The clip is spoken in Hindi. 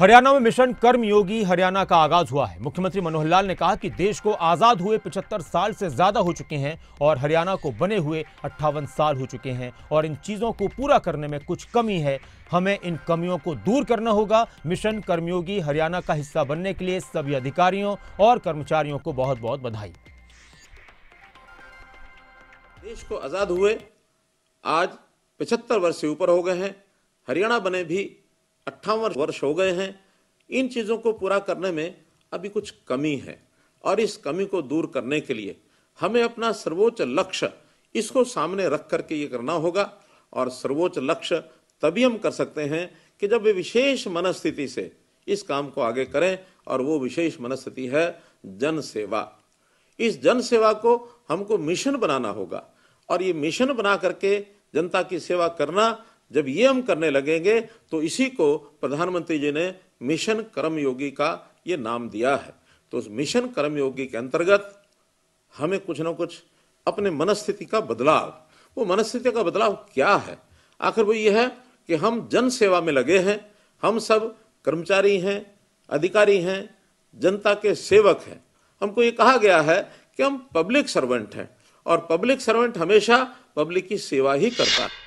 हरियाणा में मिशन कर्मयोगी हरियाणा का आगाज हुआ है मुख्यमंत्री मनोहर लाल ने कहा कि देश को आजाद हुए 75 साल से ज्यादा हो चुके हैं और हरियाणा को बने हुए अट्ठावन साल हो चुके हैं और इन चीजों को पूरा करने में कुछ कमी है हमें इन कमियों को दूर करना होगा मिशन कर्मयोगी हरियाणा का हिस्सा बनने के लिए सभी अधिकारियों और कर्मचारियों को बहुत बहुत बधाई देश को आजाद हुए आज पचहत्तर वर्ष से ऊपर हो गए हैं हरियाणा बने भी अट्ठावन वर्ष हो गए हैं इन चीज़ों को पूरा करने में अभी कुछ कमी है और इस कमी को दूर करने के लिए हमें अपना सर्वोच्च लक्ष्य इसको सामने रख करके ये करना होगा और सर्वोच्च लक्ष्य तभी हम कर सकते हैं कि जब वे विशेष मनस्थिति से इस काम को आगे करें और वो विशेष मनस्थिति है जन सेवा इस जन सेवा को हमको मिशन बनाना होगा और ये मिशन बना करके जनता की सेवा करना जब ये हम करने लगेंगे तो इसी को प्रधानमंत्री जी ने मिशन कर्मयोगी का ये नाम दिया है तो उस मिशन कर्मयोगी के अंतर्गत हमें कुछ ना कुछ अपने मनस्थिति का बदलाव वो मनस्थिति का बदलाव क्या है आखिर वो ये है कि हम जन सेवा में लगे हैं हम सब कर्मचारी हैं अधिकारी हैं जनता के सेवक हैं हमको ये कहा गया है कि हम पब्लिक सर्वेंट हैं और पब्लिक सर्वेंट हमेशा पब्लिक की सेवा ही करता है